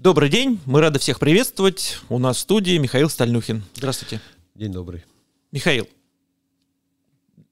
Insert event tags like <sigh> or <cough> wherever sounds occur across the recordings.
Добрый день, мы рады всех приветствовать. У нас в студии Михаил Стальнюхин. Здравствуйте. День добрый. Михаил,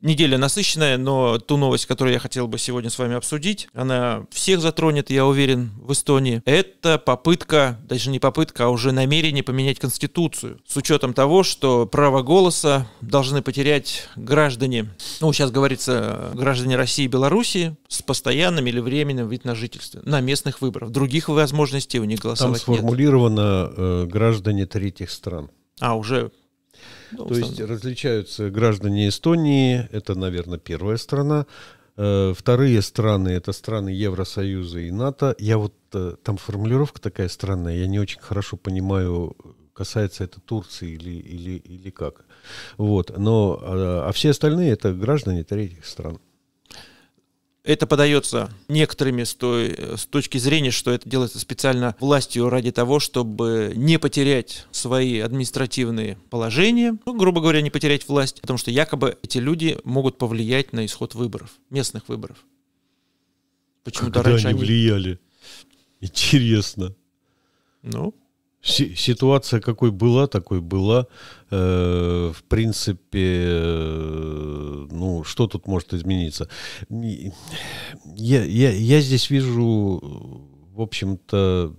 Неделя насыщенная, но ту новость, которую я хотел бы сегодня с вами обсудить, она всех затронет, я уверен, в Эстонии. Это попытка, даже не попытка, а уже намерение поменять Конституцию. С учетом того, что право голоса должны потерять граждане, ну, сейчас говорится, граждане России и Белоруссии с постоянным или временным вид на жительство на местных выборах. Других возможностей у них голосовать Там сформулировано нет. Э, граждане третьих стран. А, уже ну, То есть различаются граждане Эстонии, это, наверное, первая страна. Э, вторые страны это страны Евросоюза и НАТО. Я вот э, там формулировка такая странная, я не очень хорошо понимаю, касается это Турции или, или, или как. Вот. Но, а, а все остальные это граждане третьих стран. Это подается некоторыми с, той, с точки зрения, что это делается специально властью ради того, чтобы не потерять свои административные положения, ну, грубо говоря, не потерять власть, потому что якобы эти люди могут повлиять на исход выборов, местных выборов. Почему-то раньше они влияли. Интересно. Ну, Ситуация какой была, такой была. Э, в принципе, э, ну, что тут может измениться? Я, я, я здесь вижу, в общем-то,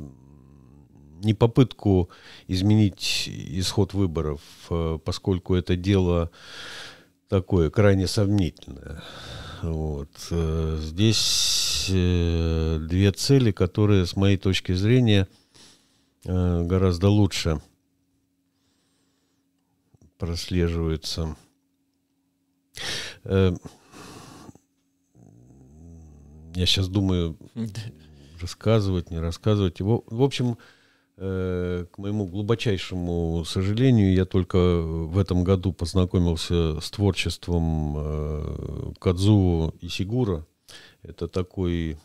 не попытку изменить исход выборов, э, поскольку это дело такое крайне сомнительное. Вот. Здесь две цели, которые, с моей точки зрения, Э, гораздо лучше прослеживаются. Э, я сейчас думаю, рассказывать, не рассказывать. В, в общем, э, к моему глубочайшему сожалению, я только в этом году познакомился с творчеством Кадзу и Сигура. Это такой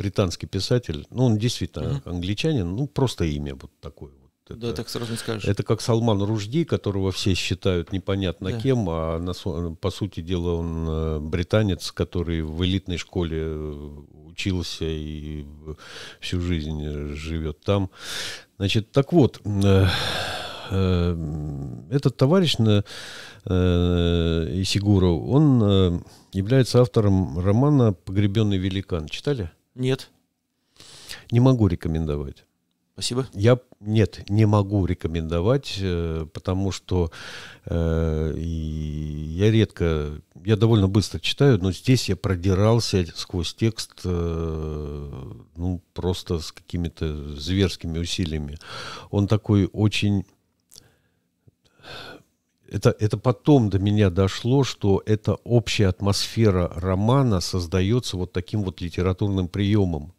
британский писатель, ну, он действительно угу. англичанин, ну, просто имя вот такое Это, да, так сразу не скажешь. Это как Салман Ружди, которого все считают непонятно да. кем, а на, по сути дела он э, британец, который в элитной школе э, учился и всю жизнь э, живет там. Значит, так вот, э, э, этот товарищ на, э, Исигуров, он является автором романа «Погребенный великан». Читали? Нет. Не могу рекомендовать. Спасибо. Я нет, не могу рекомендовать, э, потому что э, я редко, я довольно быстро читаю, но здесь я продирался сквозь текст, э, ну просто с какими-то зверскими усилиями. Он такой очень это, это потом до меня дошло, что эта общая атмосфера романа создается вот таким вот литературным приемом.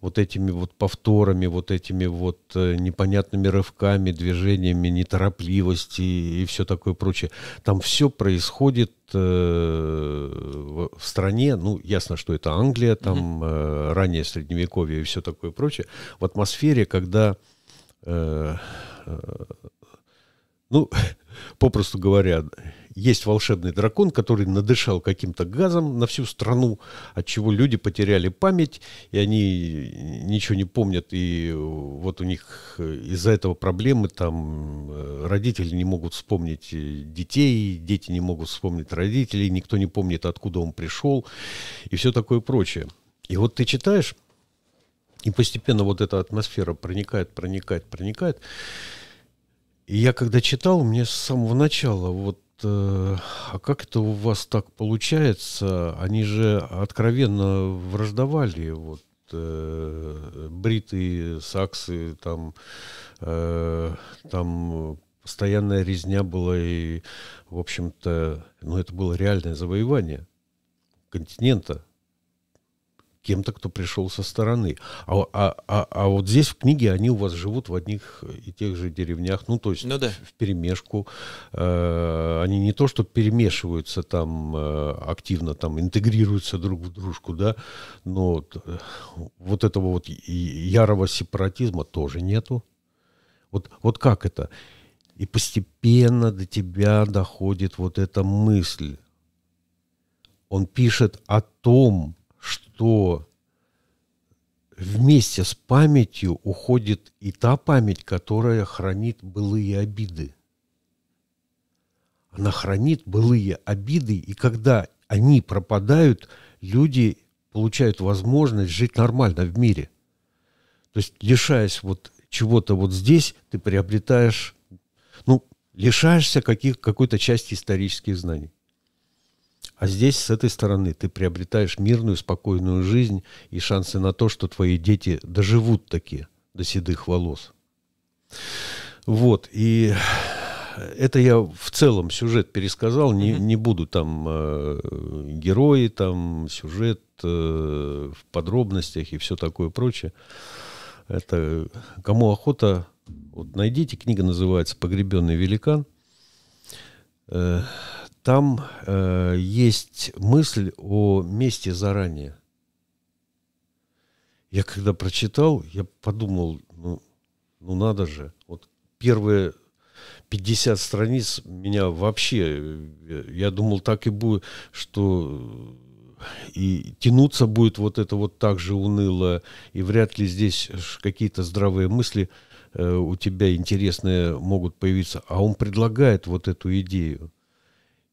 Вот этими вот повторами, вот этими вот э, непонятными рывками, движениями, неторопливости и все такое прочее. Там все происходит э, в стране, ну, ясно, что это Англия, там э, раннее средневековье и все такое прочее, в атмосфере, когда... Э, э, ну, <laughs> попросту говоря, есть волшебный дракон, который надышал каким-то газом на всю страну, от чего люди потеряли память, и они ничего не помнят, и вот у них э, из-за этого проблемы, там э, родители не могут вспомнить э, детей, дети не могут вспомнить родителей, никто не помнит, откуда он пришел, и все такое прочее. И вот ты читаешь, и постепенно вот эта атмосфера проникает, проникает, проникает. И я когда читал, мне с самого начала вот э, а как это у вас так получается? Они же откровенно враждовали, вот э, бриты, саксы, там, э, там постоянная резня была, и, в общем-то, ну, это было реальное завоевание континента кем-то, кто пришел со стороны. А, а, а, а вот здесь в книге они у вас живут в одних и тех же деревнях, ну то есть ну, да. в перемешку. Э, они не то, что перемешиваются там э, активно, там интегрируются друг в дружку, да, но вот э, этого вот ярого сепаратизма тоже нету. Вот, вот как это? И постепенно до тебя доходит вот эта мысль. Он пишет о том, что вместе с памятью уходит и та память, которая хранит былые обиды. Она хранит былые обиды, и когда они пропадают, люди получают возможность жить нормально в мире. То есть, лишаясь вот чего-то вот здесь, ты приобретаешь, ну, лишаешься каких, какой-то части исторических знаний. А здесь, с этой стороны, ты приобретаешь мирную, спокойную жизнь и шансы на то, что твои дети доживут такие до седых волос. Вот, и это я в целом сюжет пересказал, не, не буду там э, герои, там сюжет э, в подробностях и все такое прочее. Это кому охота, вот найдите, книга называется «Погребенный великан». Э, там э, есть мысль о месте заранее. Я когда прочитал, я подумал, ну, ну надо же. Вот первые 50 страниц меня вообще, я думал, так и будет, что и тянуться будет вот это вот так же уныло, и вряд ли здесь какие-то здравые мысли э, у тебя интересные могут появиться. А он предлагает вот эту идею.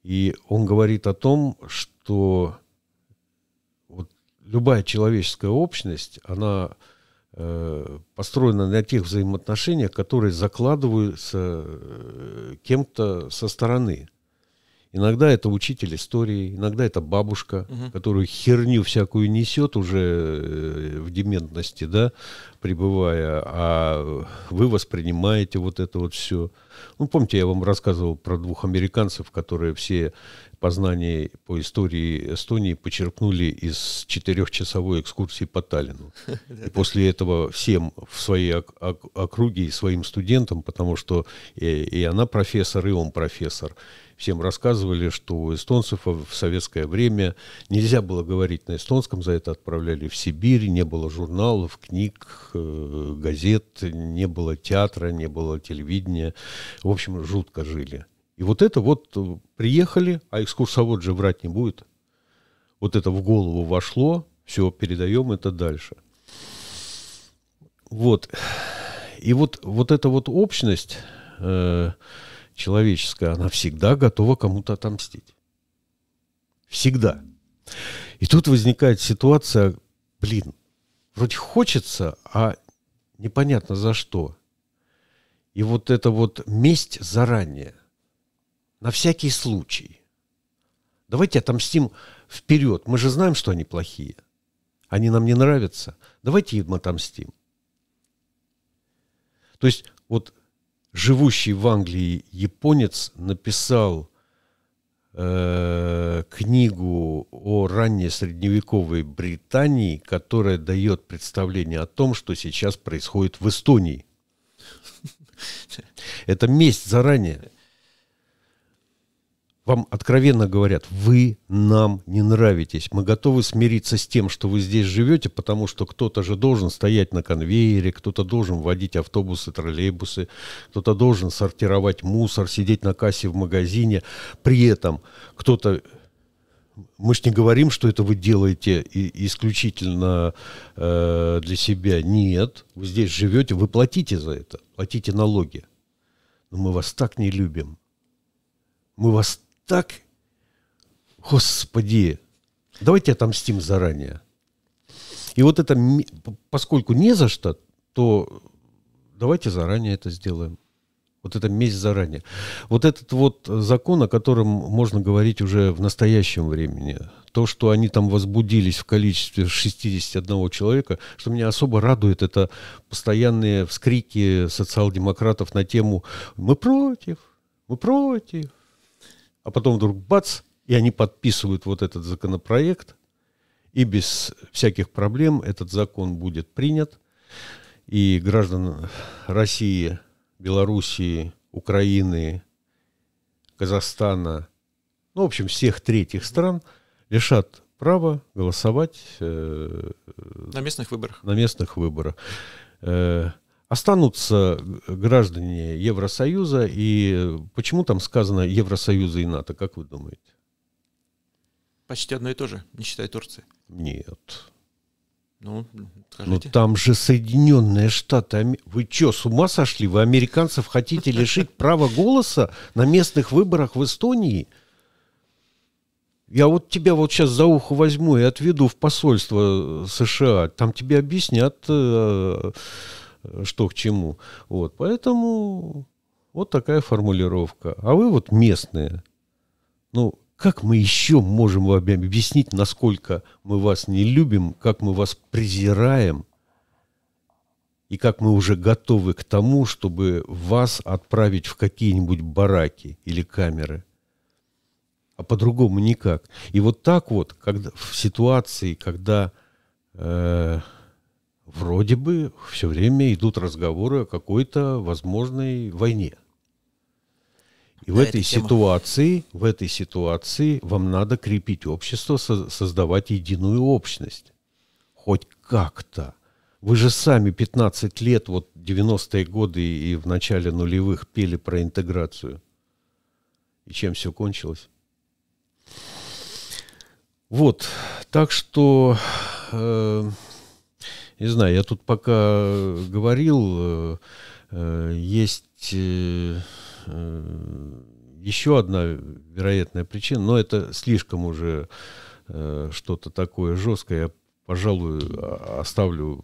И он говорит о том, что вот любая человеческая общность, она э, построена на тех взаимоотношениях, которые закладываются э, кем-то со стороны. Иногда это учитель истории, иногда это бабушка, угу. которую херню всякую несет уже э, в дементности, да, пребывая, а вы воспринимаете вот это вот все. Ну, помните, я вам рассказывал про двух американцев, которые все познания по истории Эстонии почерпнули из четырехчасовой экскурсии по Таллину. <laughs> И после этого всем в своей округе и своим студентам, потому что э, и она профессор, и он профессор, всем рассказывали, что у эстонцев в советское время нельзя было говорить на эстонском, за это отправляли в Сибирь, не было журналов, книг, э, газет, не было театра, не было телевидения. В общем, жутко жили. И вот это вот э, приехали, а экскурсовод же врать не будет. Вот это в голову вошло, все, передаем это дальше. Вот. И вот, вот эта вот общность, э, человеческая, она всегда готова кому-то отомстить. Всегда. И тут возникает ситуация, блин, вроде хочется, а непонятно за что. И вот это вот месть заранее, на всякий случай. Давайте отомстим вперед. Мы же знаем, что они плохие. Они нам не нравятся. Давайте им отомстим. То есть вот живущий в Англии японец написал э, книгу о ранней средневековой Британии, которая дает представление о том, что сейчас происходит в Эстонии. <laughs> Это месть заранее вам откровенно говорят, вы нам не нравитесь, мы готовы смириться с тем, что вы здесь живете, потому что кто-то же должен стоять на конвейере, кто-то должен водить автобусы, троллейбусы, кто-то должен сортировать мусор, сидеть на кассе в магазине, при этом кто-то мы же не говорим, что это вы делаете исключительно э, для себя. Нет, вы здесь живете, вы платите за это, платите налоги. Но мы вас так не любим. Мы вас так, господи, давайте отомстим заранее. И вот это, поскольку не за что, то давайте заранее это сделаем. Вот это месть заранее. Вот этот вот закон, о котором можно говорить уже в настоящем времени, то, что они там возбудились в количестве 61 человека, что меня особо радует, это постоянные вскрики социал-демократов на тему «Мы против! Мы против!» а потом вдруг бац, и они подписывают вот этот законопроект, и без всяких проблем этот закон будет принят, и граждан России, Белоруссии, Украины, Казахстана, ну, в общем, всех третьих стран лишат права голосовать э, на местных выборах. На местных выборах. Э, останутся э, граждане Евросоюза, и э, почему там сказано Евросоюза и НАТО, как вы думаете? Почти одно и то же, не считая Турции. Нет. Ну, скажите. Но ну, там же Соединенные Штаты. Вы что, с ума сошли? Вы американцев хотите лишить права голоса на местных выборах в Эстонии? Я вот тебя вот сейчас за ухо возьму и отведу в посольство э, США. Там тебе объяснят что к чему. Вот, поэтому вот такая формулировка. А вы вот местные. Ну, как мы еще можем вам объяснить, насколько мы вас не любим, как мы вас презираем, и как мы уже готовы к тому, чтобы вас отправить в какие-нибудь бараки или камеры. А по-другому никак. И вот так вот, когда, в ситуации, когда э, вроде бы все время идут разговоры о какой-то возможной войне. И да, в этой тема. ситуации, в этой ситуации вам надо крепить общество, со- создавать единую общность. Хоть как-то. Вы же сами 15 лет, вот 90-е годы и в начале нулевых пели про интеграцию. И чем все кончилось? Вот, так что э, не знаю, я тут пока э, говорил, э, э, есть еще одна вероятная причина, но это слишком уже что-то такое жесткое. Я, пожалуй, оставлю,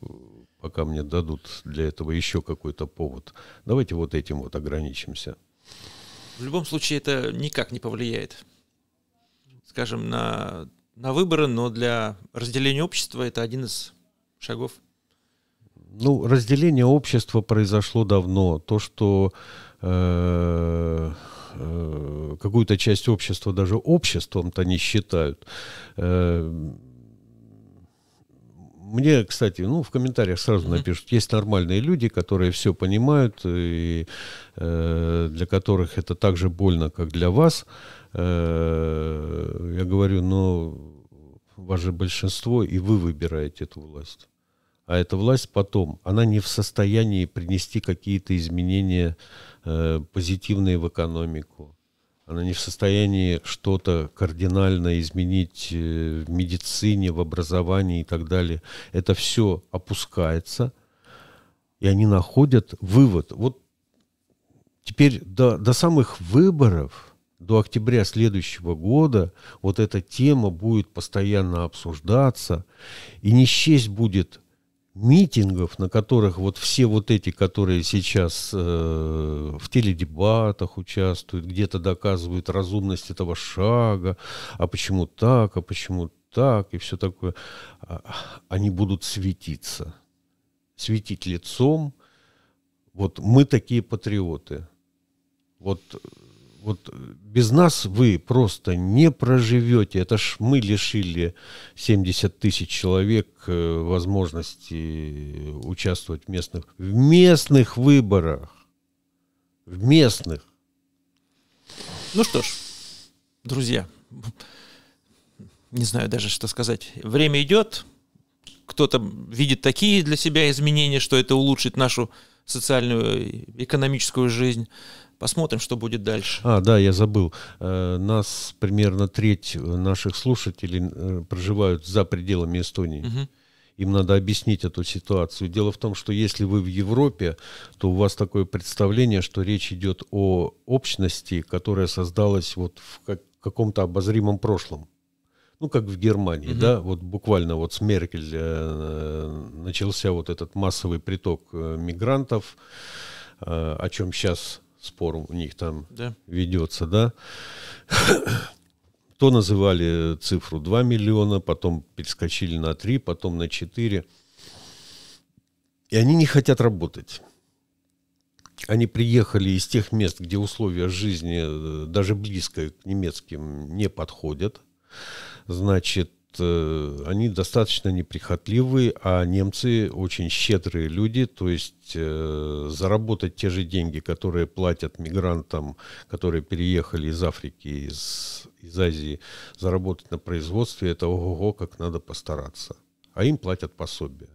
пока мне дадут для этого еще какой-то повод. Давайте вот этим вот ограничимся. В любом случае это никак не повлияет, скажем, на, на выборы, но для разделения общества это один из шагов? Ну, разделение общества произошло давно. То, что э, э, какую-то часть общества даже обществом-то не считают. Э, мне, кстати, ну, в комментариях сразу напишут, есть нормальные люди, которые все понимают, и э, для которых это так же больно, как для вас. Э, я говорю, но ну, вас же большинство, и вы выбираете эту власть а эта власть потом, она не в состоянии принести какие-то изменения э, позитивные в экономику. Она не в состоянии что-то кардинально изменить э, в медицине, в образовании и так далее. Это все опускается, и они находят вывод. Вот теперь до, до самых выборов, до октября следующего года, вот эта тема будет постоянно обсуждаться, и не счесть будет митингов, на которых вот все вот эти, которые сейчас э, в теледебатах участвуют, где-то доказывают разумность этого шага, а почему так, а почему так, и все такое, а, они будут светиться. Светить лицом. Вот мы такие патриоты. Вот вот э, без нас вы просто не проживете. Это ж мы лишили 70 тысяч человек э, возможности участвовать в местных, в местных выборах. В местных. Ну что ж, друзья, не знаю даже, что сказать. Время идет, кто-то видит такие для себя изменения, что это улучшит нашу социальную, э, экономическую жизнь. Посмотрим, что будет дальше. А, да, я забыл. Э, нас примерно треть э, наших слушателей проживают за пределами Эстонии. Угу им надо объяснить эту ситуацию. Дело в том, что если вы в Европе, то у вас такое представление, что речь идет о общности, которая создалась вот в каком-то обозримом прошлом ну, как в Германии, угу. да, вот буквально вот с Меркель э, начался вот этот массовый приток э, мигрантов, э, о чем сейчас спор у них там да. ведется, да. То называли цифру 2 миллиона, потом перескочили на 3, потом на 4. И они не хотят работать. Они приехали из тех мест, где условия жизни э, даже близко к немецким не подходят – Значит, э, они достаточно неприхотливые, а немцы очень щедрые люди, то есть э, заработать те же деньги, которые платят мигрантам, которые переехали из Африки, из, из Азии, заработать на производстве, это ого-го, как надо постараться. А им платят пособие.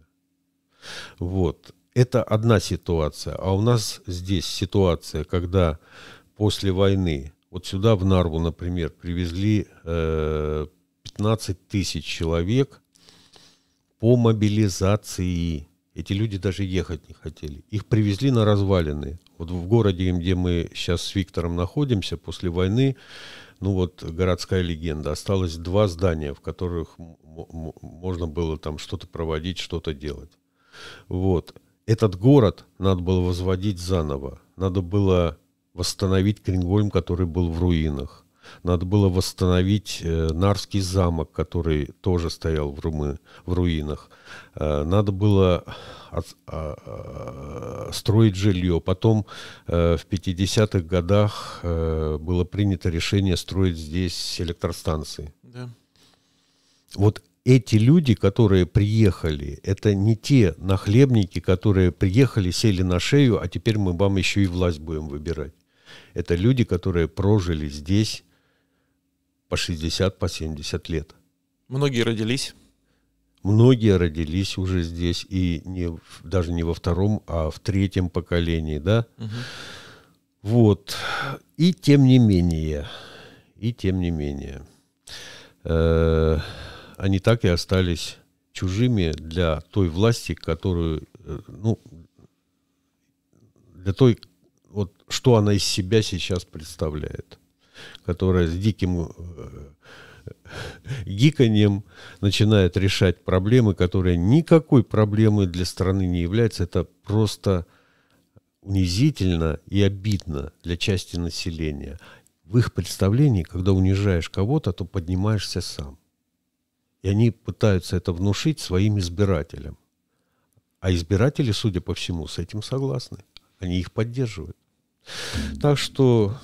Вот. Это одна ситуация. А у нас здесь ситуация, когда после войны вот сюда, в Нарву, например, привезли 15 э, тысяч человек по мобилизации. Эти люди даже ехать не хотели. Их привезли на развалины. Вот в городе, где мы сейчас с Виктором находимся, после войны, ну вот городская легенда, осталось два здания, в которых можно было там что-то проводить, что-то делать. Вот. Этот город надо было возводить заново. Надо было восстановить Крингольм, который был в руинах. Надо было восстановить э, Нарский замок, который тоже стоял в, румы, в руинах. Э, надо было от, э, строить жилье. Потом э, в 50-х годах э, было принято решение строить здесь электростанции. Да. Вот эти люди, которые приехали, это не те нахлебники, которые приехали, сели на шею, а теперь мы вам еще и власть будем выбирать. Это люди, которые прожили здесь по 60, по 70 лет. Многие родились? Многие родились уже здесь, и не, даже не во втором, а в третьем поколении, да? Угу. Вот. И тем не менее, и тем не менее, э, они так и остались чужими для той власти, которую, э, ну, для той, вот что она из себя сейчас представляет, которая с диким э, гиканьем начинает решать проблемы, которые никакой проблемы для страны не являются. Это просто унизительно и обидно для части населения. В их представлении, когда унижаешь кого-то, то поднимаешься сам. И они пытаются это внушить своим избирателям. А избиратели, судя по всему, с этим согласны они их поддерживают. Так что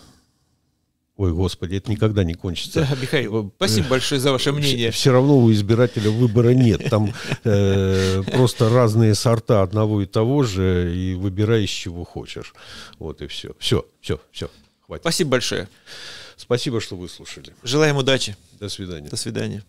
Ой, господи, это никогда не кончится. Да, Михаил, спасибо большое за ваше мнение. Все равно у избирателя выбора нет. Там э, просто разные сорта одного и того же, и выбирай из чего хочешь. Вот и все. Все, все, все. Хватит. Спасибо большое. Спасибо, что выслушали. Желаем удачи. До свидания. До свидания.